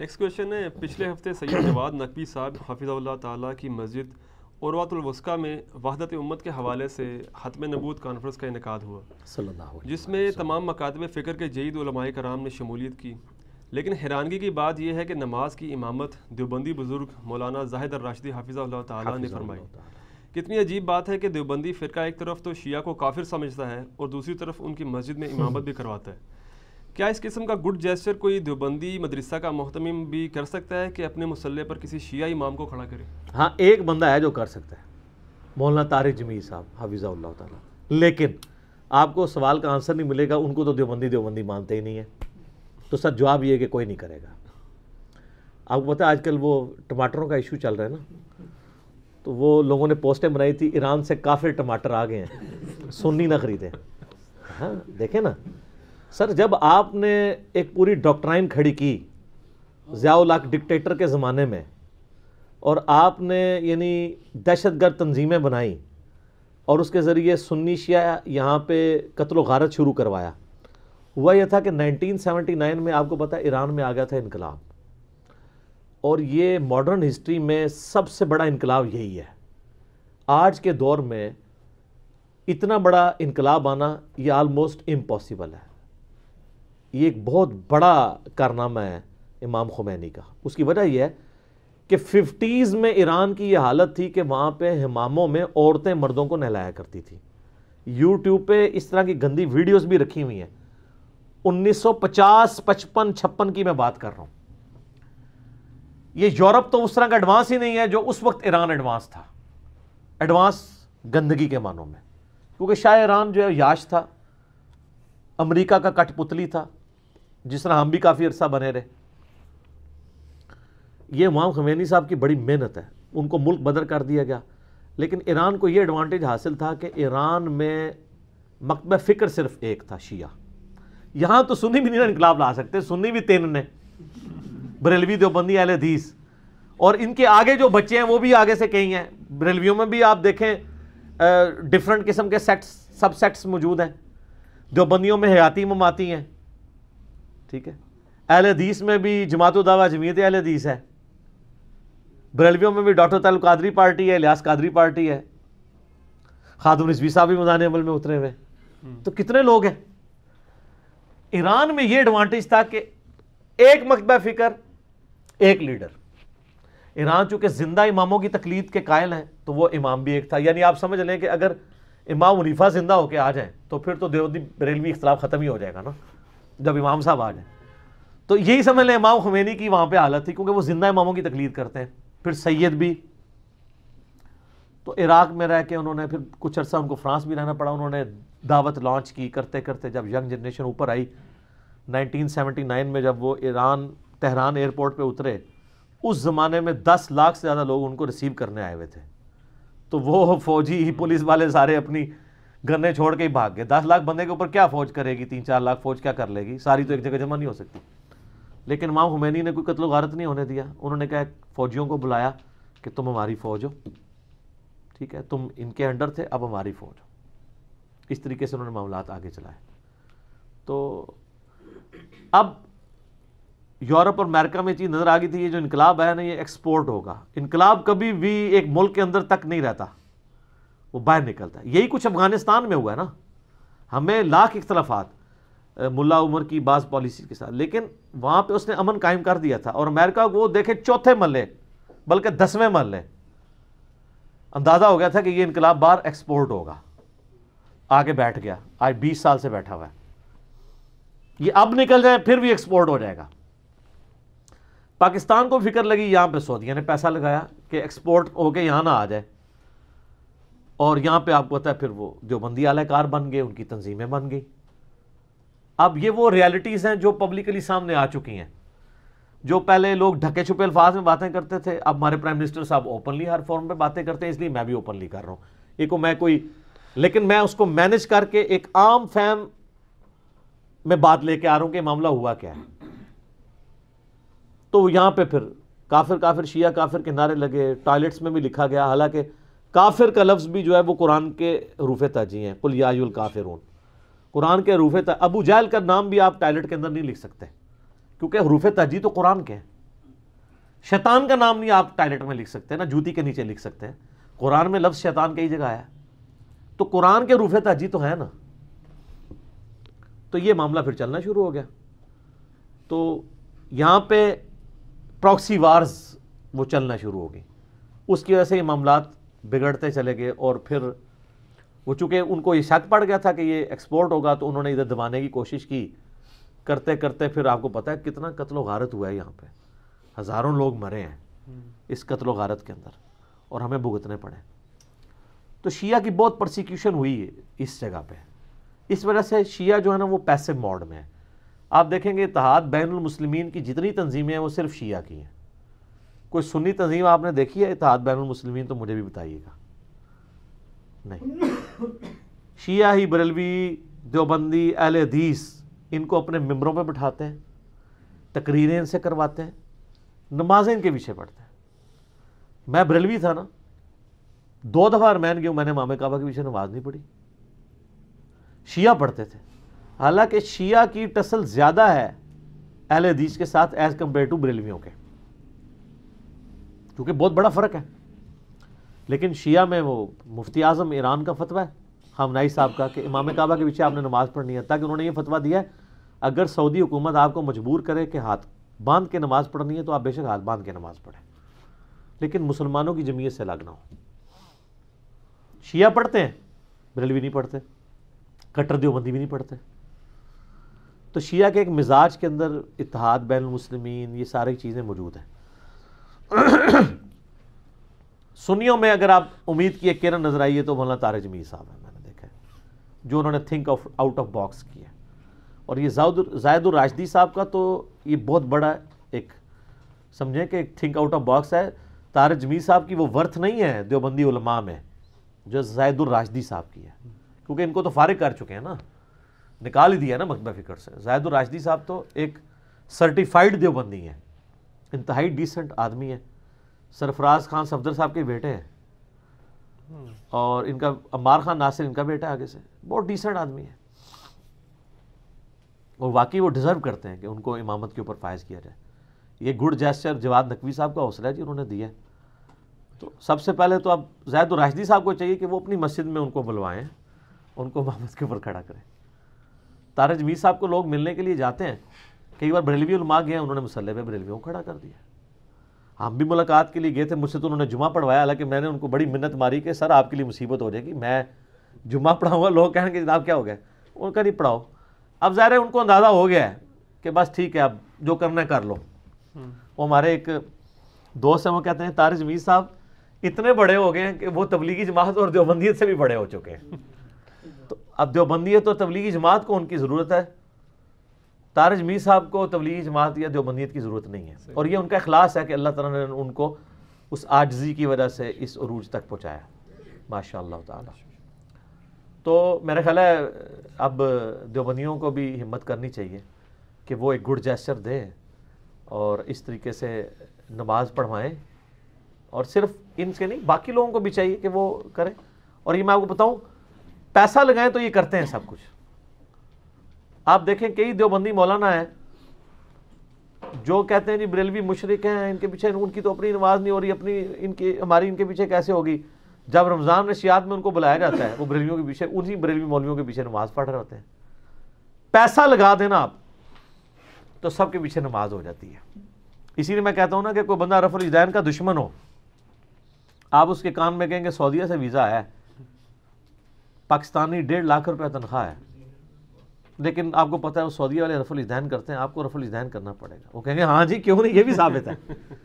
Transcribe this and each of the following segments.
Next question है पिछले हफ्ते सैयद जवाद नकवी साहब हफिज़ल्ला ताली की मस्जिद वातुलवस्का में वहदत उम्मत के हवाले से हतम नबूत कॉन्फ्रेंस का इनका हुआ जिसमें तमाम मकातब फ़िक्र के जईद कराम ने शमूलियत की लेकिन हैरानगी की बात यह है कि नमाज की इमामत देवबंदी बुज़ुर्ग मौलाना जाहिद राशिदी हाफिज़ा ताली ने फरमाई कितनी अजीब बात है कि देवबंदी फ़िरका एक तरफ तो शिया को काफिर समझता है और दूसरी तरफ उनकी मस्जिद में इमामत भी करवाता है क्या इस किस्म का गुड जेस्चर कोई देवबंदी मदरसा का मोहतम भी कर सकता है कि अपने मसल्ले पर किसी शिया इमाम को खड़ा करे हाँ एक बंदा है जो कर सकता है मौलाना तारिक जमीर साहब हाफिज़ा ताला लेकिन आपको सवाल का आंसर नहीं मिलेगा उनको तो देवबंदी देवबंदी मानते ही नहीं है तो सर जवाब ये कि कोई नहीं करेगा आपको पता है आजकल वो टमाटरों का इशू चल रहा है ना तो वो लोगों ने पोस्टें बनाई थी ईरान से काफ़ी टमाटर आ गए हैं सुन्नी ना खरीदें हाँ देखें ना सर जब आपने एक पूरी डॉक्ट्राइन खड़ी की ज़ियाउलाक डिक्टेटर के ज़माने में और आपने यानी दहशतगर्द तंजीमें बनाई और उसके ज़रिए सुन्नीशिया यहाँ पे कत्ल गारत शुरू करवाया हुआ यह था कि 1979 में आपको पता ईरान में आ गया था इनकलाब और ये मॉडर्न हिस्ट्री में सबसे बड़ा इनकलाब यही है आज के दौर में इतना बड़ा इनकलाब आना ये आलमोस्ट इम्पॉसिबल है ये एक बहुत बड़ा कारनामा है इमाम खुमैनी का उसकी वजह यह है कि फिफ्टीज़ में ईरान की यह हालत थी कि वहाँ पे हमामों में औरतें मर्दों को नहलाया करती थी यूट्यूब पे इस तरह की गंदी वीडियोस भी रखी हुई हैं 1950 पचपन छप्पन की मैं बात कर रहा हूँ ये यूरोप तो उस तरह का एडवांस ही नहीं है जो उस वक्त ईरान एडवांस था एडवांस गंदगी के मानों में क्योंकि शाह ईरान जो है याश था अमेरिका का कठपुतली था जिस तरह हम भी काफ़ी अरसा बने रहे ये इमाम खमैनी साहब की बड़ी मेहनत है उनको मुल्क बदर कर दिया गया लेकिन ईरान को ये एडवांटेज हासिल था कि ईरान में मकब फ़िक्र सिर्फ एक था शिया यहाँ तो सुन्नी भी नहीं इनकलाब ला सकते सुन्नी भी तेन ने बरेलवी देवबंदी अल हदीस और इनके आगे जो बच्चे हैं वो भी आगे से कहीं हैं बरेलवियों में भी आप देखें डिफरेंट किस्म के सेट्स सब सेट्स मौजूद हैं देवबंदियों में हयाती ममाती हैं ठीक है अहल हदीस में भी जमात दावा जमीयत अहल हदीस है बरेलवियों में भी डॉक्टर तालुक कादरी पार्टी है लियास कादरी पार्टी है खादम रिजवी साहब भी मैदान अमल में उतरे हुए हम्म। तो कितने लोग हैं ईरान में यह एडवांटेज था कि एक मकबा फिक्र एक लीडर ईरान चूंकि जिंदा इमामों की तकलीद के कायल हैं तो वह इमाम भी एक था यानी आप समझ लें कि अगर इमाम मुनीफा जिंदा होकर आ जाए तो फिर तो देवदी बरेलवी इख्तलाफ ख़त्म ही हो जाएगा ना जब इमाम साहब आ जाए तो यही समझ लें इमाम खुमैनी की वहाँ पे हालत थी क्योंकि वो जिंदा इमामों की तकलीद करते हैं फिर सैयद भी तो इराक में रह के उन्होंने फिर कुछ अर्सा उनको फ्रांस भी रहना पड़ा उन्होंने दावत लॉन्च की करते करते जब यंग जनरेशन ऊपर आई 1979 में जब वो ईरान तहरान एयरपोर्ट पे उतरे उस ज़माने में 10 लाख से ज़्यादा लोग उनको रिसीव करने आए हुए थे तो वो फौजी ही पुलिस वाले सारे अपनी गन्ने छोड़ के ही भाग गए दस लाख बंदे के ऊपर क्या फौज करेगी तीन चार लाख फौज क्या कर लेगी सारी तो एक जगह जमा नहीं हो सकती लेकिन माँ हुमैनी ने कोई कत्ल गारत नहीं होने दिया उन्होंने कहा फौजियों को बुलाया कि तुम हमारी फौज हो ठीक है तुम इनके अंडर थे अब हमारी फौज हो इस तरीके से उन्होंने मामला आगे चलाए तो अब यूरोप और अमेरिका में चीज़ नज़र आ गई थी ये जो इनकलाब है ना ये एक्सपोर्ट होगा इनकलाब कभी भी एक मुल्क के अंदर तक नहीं रहता वो बाहर निकलता है यही कुछ अफगानिस्तान में हुआ है ना हमें लाख इख्तलाफात मुला उमर की बास पॉलिसी के साथ लेकिन वहाँ पे उसने अमन कायम कर दिया था और अमेरिका को देखे चौथे मल्ले बल्कि दसवें मल्ले अंदाज़ा हो गया था कि ये इनकलाब बार एक्सपोर्ट होगा आगे बैठ गया आज बीस साल से बैठा हुआ है ये अब निकल जाए फिर भी एक्सपोर्ट हो जाएगा पाकिस्तान को फिक्र लगी यहाँ पे सऊदिया ने पैसा लगाया कि एक्सपोर्ट होके यहाँ ना आ जाए और यहां पर आपको पता है फिर वो देवबंदी कार बन गए उनकी तंजीमें बन गई अब ये वो रियलिटीज़ हैं जो पब्लिकली सामने आ चुकी हैं जो पहले लोग ढके छुपे अल्फाज में बातें करते थे अब हमारे प्राइम मिनिस्टर साहब ओपनली हर फॉर्म पे बातें करते हैं इसलिए मैं भी ओपनली कर रहा हूं एक मैं कोई लेकिन मैं उसको मैनेज करके एक आम फैम में बात लेके आ रहा हूं कि मामला हुआ क्या है तो यहां पे फिर काफिर काफिर शिया काफिर किनारे लगे टॉयलेट्स में भी लिखा गया हालांकि काफिर का लफ्ज़ भी जो है वो कुरान के रूफ़ तजी हैं कुल यायुल काफिर कुरान के रूफ़ अबू जैल का नाम भी आप टॉयलेट के अंदर नहीं लिख सकते क्योंकि रूफ़ तजी तो कुरान के हैं शैतान का नाम नहीं आप टॉयलेट में लिख सकते ना जूती के नीचे लिख सकते हैं कुरान में लफ्ज़ शैतान कई जगह आया तो कुरान के रूफ़ तजी तो है ना तो ये मामला फिर चलना शुरू हो गया तो यहाँ पे प्रॉक्सी वार्स वो चलना शुरू हो गई उसकी वजह से ये मामला बिगड़ते चले गए और फिर वो चूँकि उनको ये शक पड़ गया था कि ये एक्सपोर्ट होगा तो उन्होंने इधर दबाने की कोशिश की करते करते फिर आपको पता है कितना कत्लो गारत हुआ है यहाँ पे हज़ारों लोग मरे हैं हम्म। इस कत्लो गारत के अंदर और हमें भुगतने पड़े तो शिया की बहुत प्रोसिक्यूशन हुई है इस जगह पे इस वजह से शिया जो है ना वो पैसिव मोड में है आप देखेंगे इतिहाद बैन की जितनी तनजीमें हैं वो सिर्फ शिया की हैं कोई सुन्नी तंजीम आपने देखी है इतिहाद बैन मुसलमिन तो मुझे भी बताइएगा नहीं शिया ही बरेलवी देवबंदी अहल हदीस इनको अपने मम्बरों पर बैठाते हैं तकरीरें इनसे करवाते हैं नमाजें इनके पीछे पढ़ते हैं मैं बरेलवी था ना दो दफ़ा अरमैन गया मैंने मामे काबा के पीछे नमाज नहीं पढ़ी शिया पढ़ते थे हालांकि शिया की टसल ज़्यादा है अहल हदीस के साथ एज़ कम्पेयर टू बरेलवियों के क्योंकि बहुत बड़ा फ़र्क है लेकिन शिया में वो मुफ्ती आज़म ईरान का फतवा है हमनाई साहब का कि इमाम काबा के पीछे आपने नमाज़ पढ़नी है ताकि उन्होंने ये फतवा दिया है अगर सऊदी हुकूमत आपको मजबूर करे कि हाथ बांध के नमाज़ पढ़नी है तो आप बेशक हाथ बांध के नमाज़ पढ़ें लेकिन मुसलमानों की जमीयत से अलग ना हो शिया पढ़ते हैं बरेलवी नहीं पढ़ते कट्टर देवबंदी भी नहीं पढ़ते तो शिया के एक मिजाज के अंदर इतिहाद बैन मुसलमिन ये सारी चीज़ें मौजूद हैं सुनियों में अगर आप उम्मीद की एक किरण नजर आई है तो मौलाना तारे मी साहब है मैंने देखा है जो उन्होंने think of out of box किया और ये जायदुर राजदी साहब का तो ये बहुत बड़ा एक समझे कि एक थिंक आउट ऑफ बॉक्स है तारे जमी साहब की वो वर्थ नहीं है देवबंदी उलमा में जो जायदुर राजदी साहब की है क्योंकि इनको तो फारिग कर चुके हैं ना निकाल ही दिया ना मकबा फ़िक्र से जायदुर राजदी साहब तो एक सर्टिफाइड देवबंदी हैं इंतहाई डिसेंट आदमी है सरफराज खान सफदर साहब के बेटे हैं हम्म। और इनका अम्मार खान नासिर इनका बेटा आगे से बहुत डिसेंट आदमी है और वाकई वो डिज़र्व करते हैं कि उनको इमामत के ऊपर फायज़ किया जाए ये गुड जैसर जवाद नकवी साहब का हौसला है जी उन्होंने दिया तो सबसे पहले तो अब जैद राशदी साहब को चाहिए कि वो अपनी मस्जिद में उनको बुलवाएँ उनको इमामत के ऊपर खड़ा करें तारज मीर साहब को लोग मिलने के लिए जाते हैं कई बार बरेलवी उलमा गए उन्होंने मसल्ले पे बरेलवियों खड़ा कर दिया हम भी मुलाकात के लिए गए थे मुझसे तो उन्होंने जुमा पढ़वाया हालांकि मैंने उनको बड़ी मिन्नत मारी कि सर आपके लिए मुसीबत हो जाएगी मैं जुमा पढ़ाऊँगा लोग कहेंगे जनाब क्या हो गया उनका नहीं पढ़ाओ अब ज़ाहिर है उनको अंदाज़ा हो गया है कि बस ठीक है अब जो करना है कर लो हम्म। वो हमारे एक दोस्त हैं वो कहते हैं तारिज मीर साहब इतने बड़े हो गए हैं कि वो तबलीगी जमात और देवबंदियत से भी बड़े हो चुके हैं तो अब देवबंदियत तो और तबलीगी जमात को उनकी ज़रूरत है तारज मीर साहब को तबलीगी जमात या देवबंदियत की ज़रूरत नहीं है और ये उनका अखलास है कि अल्लाह तला ने उनको उस आजजी की वजह से इस अरूज तक पहुँचाया माशा ताला तो मेरा ख्याल है अब देवबंदियों को भी हिम्मत करनी चाहिए कि वो एक गुड जैसर दें और इस तरीके से नमाज पढ़वाएँ और सिर्फ इनके नहीं बाकी लोगों को भी चाहिए कि वो करें और ये मैं आपको बताऊँ पैसा लगाएं तो ये करते हैं सब कुछ आप देखें कई देवबंदी मौलाना है जो कहते हैं जी बरेलवी मुशरक हैं इनके पीछे उनकी तो अपनी नमाज नहीं हो रही अपनी इनकी हमारी इनके पीछे कैसे होगी जब रमज़ान रशियात में उनको बुलाया जाता है वो बरेलियों के पीछे उन्हीं बरेलवी मौलवियों के पीछे नमाज पढ़ रहे होते हैं पैसा लगा देना आप तो सबके पीछे नमाज हो जाती है इसीलिए मैं कहता हूँ ना कि कोई बंदा रफुल इजैन का दुश्मन हो आप उसके कान में कहेंगे सऊदीया से वीज़ा है पाकिस्तानी डेढ़ लाख रुपया तनख्वाह है लेकिन आपको पता है वो सऊदी वाले रफुल इजहन करते हैं आपको रफुल इजहन करना पड़ेगा वो कहेंगे हाँ जी क्यों नहीं ये भी साबित है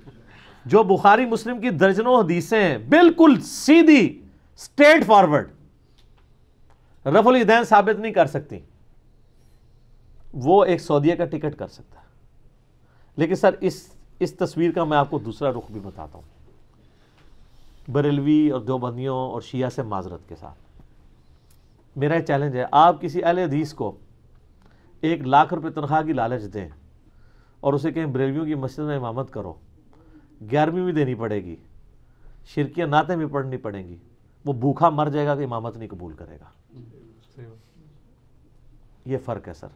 जो बुखारी मुस्लिम की दर्जनों हदीसें हैं बिल्कुल सीधी स्ट्रेट फॉरवर्ड रफुल इजहन साबित नहीं कर सकती वो एक सऊदिया का टिकट कर सकता है लेकिन सर इस इस तस्वीर का मैं आपको दूसरा रुख भी बताता हूँ बरेलवी और देवबंदियों और शिया से माजरत के साथ मेरा चैलेंज है आप किसी अल हदीस को एक लाख रुपए तनख्वाह की लालच दें और उसे कहें बरेलवियों की मस्जिद में इमामत करो ग्यारहवीं भी देनी पड़ेगी शिरकिया नातें भी पढ़नी पड़ेंगी वो भूखा मर जाएगा कि इमामत नहीं कबूल करेगा ये फ़र्क है सर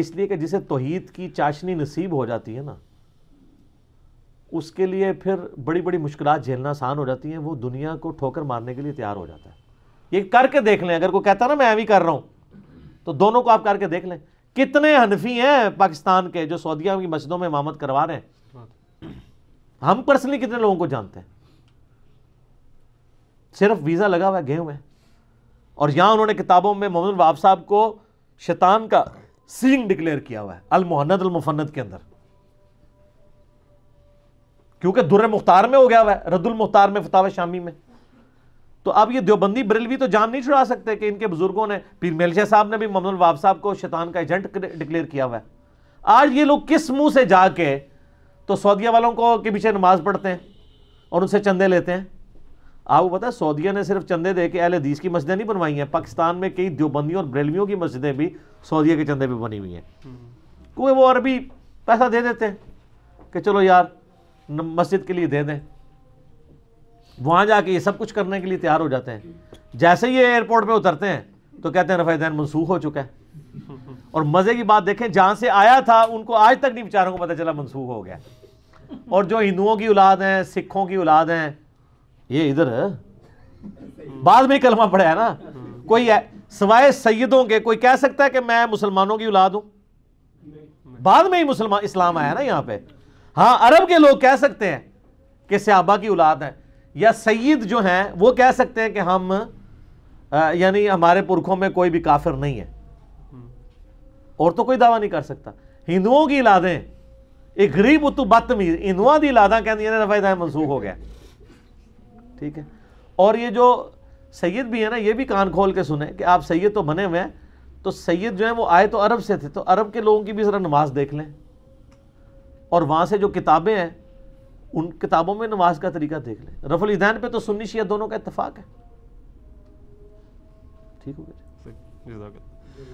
इसलिए कि जिसे तोहीद की चाशनी नसीब हो जाती है ना उसके लिए फिर बड़ी बड़ी मुश्किल झेलना आसान हो जाती हैं वो दुनिया को ठोकर मारने के लिए तैयार हो जाता है ये करके देख लें अगर कोई कहता ना मैं ऐवी कर रहा हूँ तो दोनों को आप करके देख लें कितने हनफी हैं पाकिस्तान के जो सऊदिया की मस्जिदों में इमामत करवा रहे हैं हम पर्सनली कितने लोगों को जानते हैं सिर्फ वीज़ा लगा हुआ है गए हुए और यहां उन्होंने किताबों में मोहम्मद वाब साहब को शैतान का सींग डिक्लेयर किया हुआ है अलमोहनद मुफन्नद के अंदर क्योंकि दुर्र मुख्तार में हो गया हुआ है रद्दुल मुख्तार में फतावा शामी में तो अब ये देवबंदी बरेलवी तो जान नहीं छुड़ा सकते कि इनके बुजुर्गों ने पीर मेलशा साहब ने भी ममनुल वाब साहब को शैतान का एजेंट डिक्लेयर किया हुआ है आज ये लोग किस मुंह से जाके तो सऊदिया वालों को के पीछे नमाज पढ़ते हैं और उनसे चंदे लेते हैं आपको पता है सऊदिया ने सिर्फ चंदे दे के अहल हदीस की मस्जिदें नहीं बनवाई हैं पाकिस्तान में कई देवबंदियों और बरेलवियों की मस्जिदें भी सऊदिया के चंदे पर बनी हुई हैं क्योंकि वो अरबी पैसा दे देते हैं कि चलो यार मस्जिद के लिए दे दें वहाँ जाके ये सब कुछ करने के लिए तैयार हो जाते हैं जैसे ही ये एयरपोर्ट पे उतरते हैं तो कहते हैं रफ़ादैन मनसूख हो चुका है और मज़े की बात देखें जहां से आया था उनको आज तक नहीं बेचारों को पता चला मनसूख हो गया और जो हिंदुओं की औलाद हैं सिखों की औलाद हैं ये इधर बाद में कलमा पड़ा है ना कोई है, सवाए सैदों के कोई कह सकता है कि मैं मुसलमानों की औलाद हूं बाद में ही मुसलमान इस्लाम आया ना यहां पे हाँ अरब के लोग कह सकते हैं कि सियाबा की औलाद है या सईद जो हैं वो कह सकते हैं कि हम यानी हमारे पुरखों में कोई भी काफिर नहीं है हम्म। और तो कोई दावा नहीं कर सकता हिंदुओं की इलादें एक गरीब उतु बदतमीज हिंदुआ की इलादा कहती ने रफादा मनसूख हो गया ठीक है और ये जो सैयद भी है ना ये भी कान खोल के सुने कि आप सैयद तो बने हुए हैं तो सैयद जो है वो आए तो अरब से थे तो अरब के लोगों की भी ज़रा नमाज देख लें और वहाँ से जो किताबें हैं उन किताबों में नमाज का तरीका देख लें रफुल इदैन पे तो सुन्नी शिया दोनों का इतफाक है ठीक हो गया